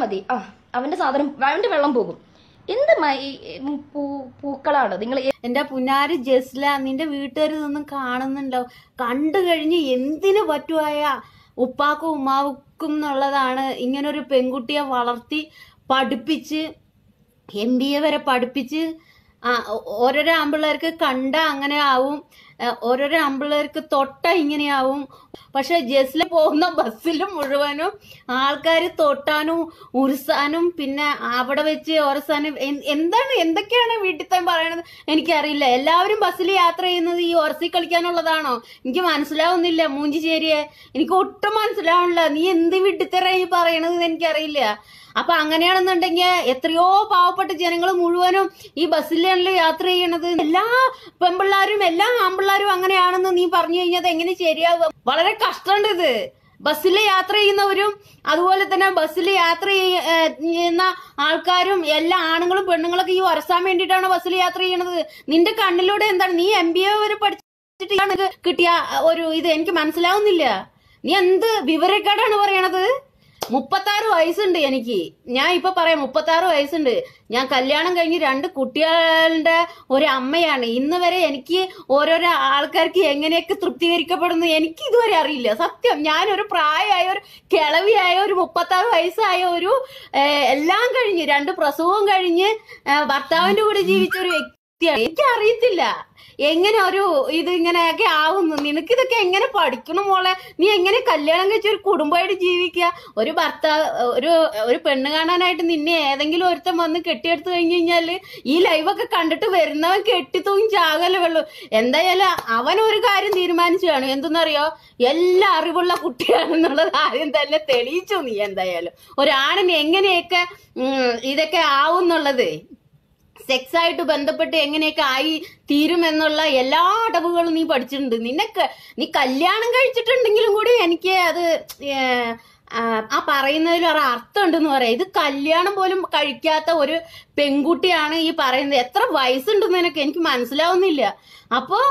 മതി ആ അവന്റെ സാധനം അവന്റെ വെള്ളം പോകും എന്ത് പൂക്കളാണ് നിങ്ങൾ എന്റെ പുനാരി ജസ്ല നിന്റെ വീട്ടുകാർ ഇതൊന്നും കാണുന്നുണ്ടോ കണ്ടു കഴിഞ്ഞ് എന്തിനു പറ്റുവായ ഉപ്പാക്കും ഉമ്മാവുക്കും എന്നുള്ളതാണ് ഇങ്ങനൊരു പെൺകുട്ടിയെ വളർത്തി പഠിപ്പിച്ച് എം ബി എ വരെ പഠിപ്പിച്ച് ഓരോരോ ആമ്പിള്ളേർക്ക് കണ്ട അങ്ങനെ ആവും ഓരോരോ ആമ്പിള്ളേർക്ക് തൊട്ട ഇങ്ങനെയാവും പക്ഷെ ജസ്സിൽ പോകുന്ന ബസ്സിൽ മുഴുവനും ആൾക്കാർ തൊട്ടാനും ഉരുസാനും പിന്നെ അവിടെ വെച്ച് ഒറസാനും എന്താണ് എന്തൊക്കെയാണ് വീട്ടിൽ തന്നെ പറയണത് എനിക്കറിയില്ല എല്ലാവരും ബസ്സിൽ യാത്ര ചെയ്യുന്നത് ഈ ഒറസി കളിക്കാനുള്ളതാണോ എനിക്ക് മനസ്സിലാവുന്നില്ല മൂഞ്ചി എനിക്ക് ഒട്ടും മനസ്സിലാവുന്നില്ല നീ എന്ത് വീട്ടിത്തരായി പറയണത് എനിക്കറിയില്ല അപ്പൊ അങ്ങനെയാണെന്നുണ്ടെങ്കിൽ എത്രയോ പാവപ്പെട്ട ജനങ്ങൾ മുഴുവനും ഈ ബസ്സിലാണല്ലോ യാത്ര ചെയ്യണത് എല്ലാ പെമ്പിള്ളാരും എല്ലാ ആമ്പിള്ളാരും അങ്ങനെയാണെന്ന് നീ പറഞ്ഞു കഴിഞ്ഞാൽ എങ്ങനെ ശരിയാകും വളരെ കഷ്ടമുണ്ട് ഇത് ബസ്സിൽ യാത്ര ചെയ്യുന്നവരും അതുപോലെ തന്നെ ബസ്സിൽ യാത്ര ചെയ്യുന്ന ആൾക്കാരും എല്ലാ ആണുങ്ങളും പെണ്ണുങ്ങളൊക്കെ ഈ വരസാൻ വേണ്ടിയിട്ടാണ് ബസ്സിൽ യാത്ര ചെയ്യണത് നിന്റെ കണ്ണിലൂടെ എന്താണ് നീ എം ബി എ വരെ പഠിച്ചിട്ട് കിട്ടിയ ഒരു ഇത് എനിക്ക് മനസ്സിലാവുന്നില്ല നീ എന്ത് വിവരക്കേടാണ് പറയണത് മുപ്പത്താറ് വയസ്സുണ്ട് എനിക്ക് ഞാൻ ഇപ്പൊ പറയാം മുപ്പത്താറ് വയസ്സുണ്ട് ഞാൻ കല്യാണം കഴിഞ്ഞ് രണ്ട് കുട്ടികളുടെ ഒരു അമ്മയാണ് ഇന്ന് വരെ എനിക്ക് ഓരോരോ ആൾക്കാർക്ക് എങ്ങനെയൊക്കെ തൃപ്തീകരിക്കപ്പെടുന്നു എനിക്ക് ഇതുവരെ അറിയില്ല സത്യം ഞാനൊരു പ്രായമായ ഒരു കിളവിയായ ഒരു മുപ്പത്താറ് വയസ്സായ ഒരു എല്ലാം കഴിഞ്ഞ് രണ്ട് പ്രസവവും കഴിഞ്ഞ് ഭർത്താവിന്റെ കൂടെ ജീവിച്ച ഒരു വ്യക്തി എനിക്ക് അറിയത്തില്ല എങ്ങനെ ഒരു ഇത് ഇങ്ങനെയൊക്കെ ആവുന്നു നിനക്ക് ഇതൊക്കെ എങ്ങനെ പഠിക്കണം മോളെ നീ എങ്ങനെ കല്യാണം കഴിച്ച ഒരു കുടുംബമായിട്ട് ജീവിക്കുക ഒരു ഭർത്താവ് ഒരു ഒരു പെണ്ണ് കാണാനായിട്ട് നിന്നെ ഏതെങ്കിലും ഒരുത്തൻ വന്ന് കെട്ടിയെടുത്തു കഴിഞ്ഞ് കഴിഞ്ഞാൽ ഈ ലൈവൊക്കെ കണ്ടിട്ട് വരുന്നവൻ കെട്ടിത്തൂങ്ങി ചാകല വെള്ളൂ എന്തായാലും അവൻ ഒരു കാര്യം തീരുമാനിച്ചു കാണും എന്തെന്നറിയോ എല്ലാ അറിവുള്ള കുട്ടിയാണെന്നുള്ള ആദ്യം തന്നെ തെളിയിച്ചു നീ എന്തായാലും ഒരാണിന് എങ്ങനെയൊക്കെ ഇതൊക്കെ ആവും എന്നുള്ളത് സെക്സ് ആയിട്ട് ബന്ധപ്പെട്ട് എങ്ങനെയൊക്കെ ആയി തീരും എന്നുള്ള എല്ലാ അടവുകളും നീ പഠിച്ചിട്ടുണ്ട് നിനക്ക് നീ കല്യാണം കഴിച്ചിട്ടുണ്ടെങ്കിലും കൂടി എനിക്ക് അത് ആ പറയുന്നതിൽ ഒരു അർത്ഥം ഉണ്ടെന്ന് പറയാം ഇത് കല്യാണം പോലും കഴിക്കാത്ത ഒരു പെൺകുട്ടിയാണ് ഈ പറയുന്നത് എത്ര വയസ്സുണ്ടെന്ന് എനിക്ക് എനിക്ക് മനസ്സിലാവുന്നില്ല അപ്പോൾ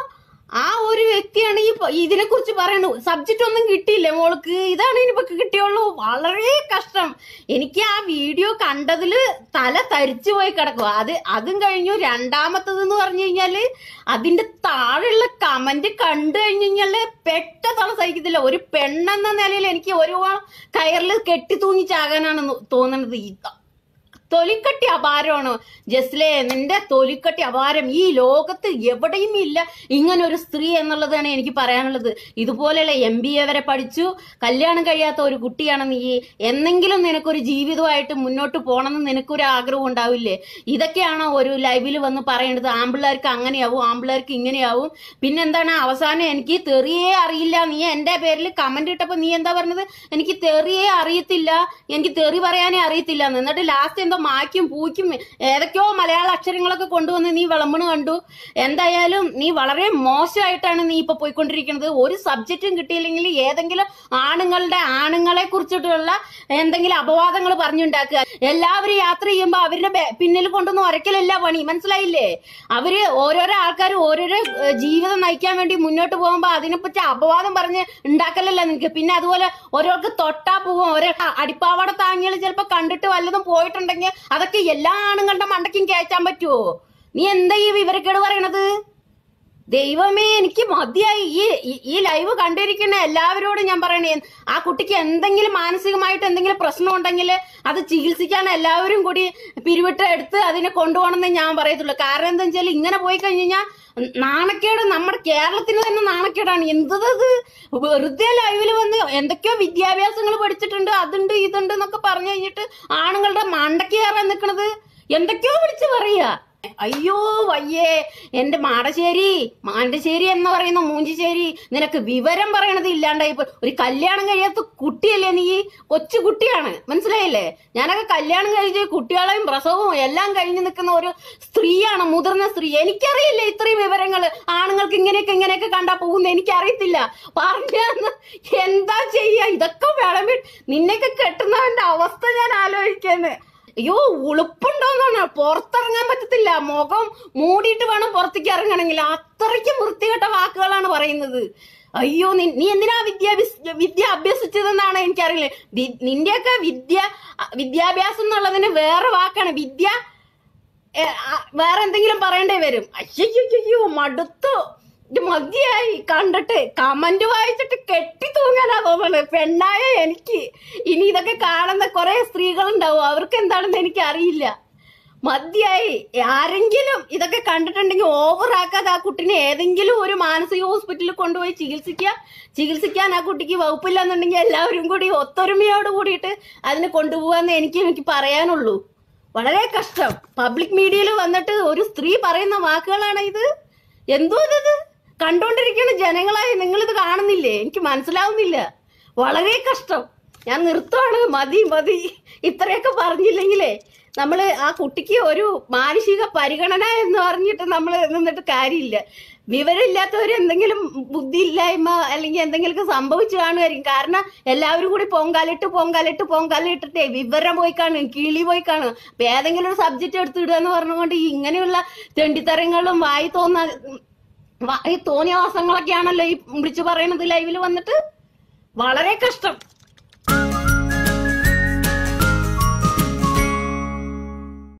ആ ഒരു വ്യക്തിയാണ് ഈ ഇതിനെ കുറിച്ച് പറയുന്നത് സബ്ജക്റ്റ് ഒന്നും കിട്ടിയില്ല മോൾക്ക് ഇതാണ് ഇനിയിപ്പോ കിട്ടിയുള്ളൂ വളരെ കഷ്ടം എനിക്ക് ആ വീഡിയോ കണ്ടതിൽ തല തരിച്ചു പോയി കിടക്കുക അത് അതും കഴിഞ്ഞു രണ്ടാമത്തത് എന്ന് പറഞ്ഞു കഴിഞ്ഞാല് അതിന്റെ താഴെയുള്ള കമന്റ് കണ്ടു കഴിഞ്ഞു കഴിഞ്ഞാല് പെട്ട സഹിക്കത്തില്ല ഒരു പെണ്ണെന്ന നിലയിൽ എനിക്ക് ഒരു കയറിൽ കെട്ടി തൂങ്ങി ചാകാനാണ് തോന്നുന്നത് തൊലിക്കട്ടി അപാരമാണ് ജസ്ലെ നിന്റെ തൊലിക്കട്ടി അപാരം ഈ ലോകത്ത് എവിടെയും ഇല്ല ഇങ്ങനെ ഒരു സ്ത്രീ എന്നുള്ളതാണ് എനിക്ക് പറയാനുള്ളത് ഇതുപോലെയുള്ള എം ബി എ വരെ പഠിച്ചു കല്യാണം കഴിയാത്ത ഒരു കുട്ടിയാണ് നീ എന്നെങ്കിലും നിനക്കൊരു ജീവിതമായിട്ട് മുന്നോട്ട് പോകണമെന്ന് നിനക്കൊരു ആഗ്രഹം ഉണ്ടാവില്ലേ ഇതൊക്കെയാണോ ഒരു ലൈവിൽ വന്ന് പറയേണ്ടത് ആമ്പിള്ളേർക്ക് അങ്ങനെയാവും ആമ്പിള്ളേർക്ക് ഇങ്ങനെയാവും പിന്നെന്താണ് അവസാനം എനിക്ക് തെറിയേ അറിയില്ല നീ എൻ്റെ പേരിൽ കമന്റ് ഇട്ടപ്പോൾ നീ എന്താ പറഞ്ഞത് എനിക്ക് തെറിയേ അറിയത്തില്ല എനിക്ക് തെറി പറയാനേ അറിയത്തില്ല എന്നിട്ട് ലാസ്റ്റ് എന്തോ മായ്ക്കും പൂയ്ക്കും ഏതൊക്കെയോ മലയാള അക്ഷരങ്ങളൊക്കെ കൊണ്ടുവന്ന് നീ വിളമ്പണ് കണ്ടു എന്തായാലും നീ വളരെ മോശമായിട്ടാണ് നീ ഇപ്പൊ പോയിക്കൊണ്ടിരിക്കുന്നത് ഒരു സബ്ജക്റ്റും കിട്ടിയില്ലെങ്കിൽ ഏതെങ്കിലും ആണുങ്ങളുടെ ആണുങ്ങളെ കുറിച്ചിട്ടുള്ള എന്തെങ്കിലും അപവാദങ്ങൾ പറഞ്ഞുണ്ടാക്കുക എല്ലാവരും യാത്ര ചെയ്യുമ്പോൾ അവരുടെ പിന്നിൽ കൊണ്ടൊന്നും ഒരക്കലല്ല പണി മനസ്സിലായില്ലേ അവര് ഓരോരോ ആൾക്കാർ ഓരോരോ ജീവിതം നയിക്കാൻ വേണ്ടി മുന്നോട്ട് പോകുമ്പോൾ അതിനെപ്പറ്റി അപവാദം പറഞ്ഞ് ഉണ്ടാക്കലല്ല നിനക്ക് പിന്നെ അതുപോലെ ഓരോർക്ക് തൊട്ടാ പോകും ഓരോ അടിപ്പാവാട താങ്ങികൾ ചിലപ്പോൾ കണ്ടിട്ട് വല്ലതും പോയിട്ടുണ്ടെങ്കിൽ അതൊക്കെ എല്ലാ ആണുങ്ങളുടെ മണ്ടയ്ക്കും കയറ്റാൻ പറ്റുമോ നീ എന്താ ഈ വിവരക്കേട് പറയണത് ദൈവമേ എനിക്ക് മതിയായി ഈ ഈ ലൈവ് കണ്ടിരിക്കുന്ന എല്ലാവരോടും ഞാൻ പറയണേ ആ കുട്ടിക്ക് എന്തെങ്കിലും മാനസികമായിട്ട് എന്തെങ്കിലും പ്രശ്നം ഉണ്ടെങ്കിൽ അത് ചികിത്സിക്കാൻ എല്ലാവരും കൂടി പിരിവിട്ട് എടുത്ത് അതിനെ കൊണ്ടുപോകണമെന്ന് ഞാൻ പറയത്തുള്ളൂ കാരണം എന്താ വെച്ചാൽ ഇങ്ങനെ പോയി കഴിഞ്ഞാൽ നാണക്കേട് നമ്മുടെ കേരളത്തിന് തന്നെ നാണക്കേടാണ് എന്തത് വെറുതെ ലൈവിൽ വന്ന് എന്തൊക്കെയോ വിദ്യാഭ്യാസങ്ങൾ പഠിച്ചിട്ടുണ്ട് അതുണ്ട് ഇതുണ്ട് എന്നൊക്കെ പറഞ്ഞു കഴിഞ്ഞിട്ട് ആണുങ്ങളുടെ മണ്ടയ്ക്ക് കയറാൻ നിൽക്കണത് എന്തൊക്കെയോ വിളിച്ച് പറയുക അയ്യോ വയ്യേ എന്റെ മാടശ്ശേരി മാണ്ടശ്ശേരി എന്ന് പറയുന്ന മൂഞ്ചിശ്ശേരി നിനക്ക് വിവരം പറയണത് ഇല്ലാണ്ടായി ഒരു കല്യാണം കഴിയാത്ത കുട്ടിയല്ലേ നീ കൊച്ചു കുട്ടിയാണ് മനസ്സിലായില്ലേ ഞാനൊക്കെ കല്യാണം കഴിച്ച് കുട്ടികളെയും പ്രസവവും എല്ലാം കഴിഞ്ഞു നിൽക്കുന്ന ഒരു സ്ത്രീയാണ് മുതിർന്ന സ്ത്രീ എനിക്കറിയില്ല ഇത്രയും വിവരങ്ങൾ ആണുങ്ങൾക്ക് ഇങ്ങനെയൊക്കെ ഇങ്ങനെയൊക്കെ കണ്ടാ പോകുന്ന എനിക്കറിയത്തില്ല പറഞ്ഞ എന്താ ചെയ്യാ ഇതൊക്കെ വിളമ്പിട്ട് നിന്നെയൊക്കെ കെട്ടുന്നവന്റെ അവസ്ഥ ഞാൻ ആലോചിക്കുന്നത് അയ്യോ ഉളുപ്പുണ്ടോന്നാണ് പുറത്തിറങ്ങാൻ പറ്റത്തില്ല മുഖം മൂടിയിട്ട് വേണം പുറത്തേക്ക് ഇറങ്ങണമെങ്കിൽ അത്രയ്ക്കും വൃത്തികെട്ട വാക്കുകളാണ് പറയുന്നത് അയ്യോ നി നീ എന്തിനാ വിദ്യാഭ്യാസ വിദ്യ അഭ്യസിച്ചതെന്നാണ് എനിക്കറിയില്ല നിന്റെയൊക്കെ വിദ്യ വിദ്യാഭ്യാസം എന്നുള്ളതിന് വേറെ വാക്കാണ് വിദ്യ വേറെ എന്തെങ്കിലും പറയേണ്ടി വരും അയ്യോ മടുത്തു മതിയായി കണ്ടിട്ട് കമന്റ് വായിച്ചിട്ട് കെട്ടി തൂങ്ങാനാ തോന്നണ് പെണ്ണായ എനിക്ക് ഇനി ഇതൊക്കെ കാണുന്ന കുറെ ഉണ്ടാവും അവർക്ക് എന്താണെന്ന് എനിക്ക് അറിയില്ല മതിയായി ആരെങ്കിലും ഇതൊക്കെ കണ്ടിട്ടുണ്ടെങ്കിൽ ഓവറാക്കാതെ ആ കുട്ടിനെ ഏതെങ്കിലും ഒരു മാനസിക ഹോസ്പിറ്റലിൽ കൊണ്ടുപോയി ചികിത്സിക്കുക ചികിത്സിക്കാൻ ആ കുട്ടിക്ക് വകുപ്പില്ലെന്നുണ്ടെങ്കിൽ എല്ലാവരും കൂടി ഒത്തൊരുമയോട് കൂടിയിട്ട് അതിന് കൊണ്ടുപോകാന്ന് എനിക്ക് എനിക്ക് പറയാനുള്ളൂ വളരെ കഷ്ടം പബ്ലിക് മീഡിയയിൽ വന്നിട്ട് ഒരു സ്ത്രീ പറയുന്ന വാക്കുകളാണ് ഇത് എന്തോ ഇത് കണ്ടോണ്ടിരിക്കുന്ന ജനങ്ങളായി ഇത് കാണുന്നില്ലേ എനിക്ക് മനസ്സിലാവുന്നില്ല വളരെ കഷ്ടം ഞാൻ നിർത്തുവാണ് മതി മതി ഇത്രയൊക്കെ പറഞ്ഞില്ലെങ്കിലേ നമ്മൾ ആ കുട്ടിക്ക് ഒരു മാനുഷിക പരിഗണന എന്ന് പറഞ്ഞിട്ട് നമ്മൾ നിന്നിട്ട് കാര്യമില്ല വിവരമില്ലാത്തവർ എന്തെങ്കിലും ബുദ്ധിയില്ലായ്മ അല്ലെങ്കിൽ എന്തെങ്കിലുമൊക്കെ സംഭവിച്ചു കാണുമായിരിക്കും കാരണം എല്ലാവരും കൂടി പൊങ്കാലിട്ട് പൊങ്കാലിട്ട് പൊങ്കാലിട്ടിട്ടേ വിവരം പോയി കാണും കിളി പോയി കാണും അപ്പം ഏതെങ്കിലും ഒരു സബ്ജക്റ്റ് എടുത്തിടുക എന്ന് പറഞ്ഞുകൊണ്ട് ഇങ്ങനെയുള്ള തെണ്ടിത്തരങ്ങളും വായി തോന്നാ ഈ തോന്നിയ വാസങ്ങളൊക്കെയാണല്ലോ ഈ വിളിച്ചു പറയണത് ലൈവില് വന്നിട്ട് വളരെ കഷ്ടം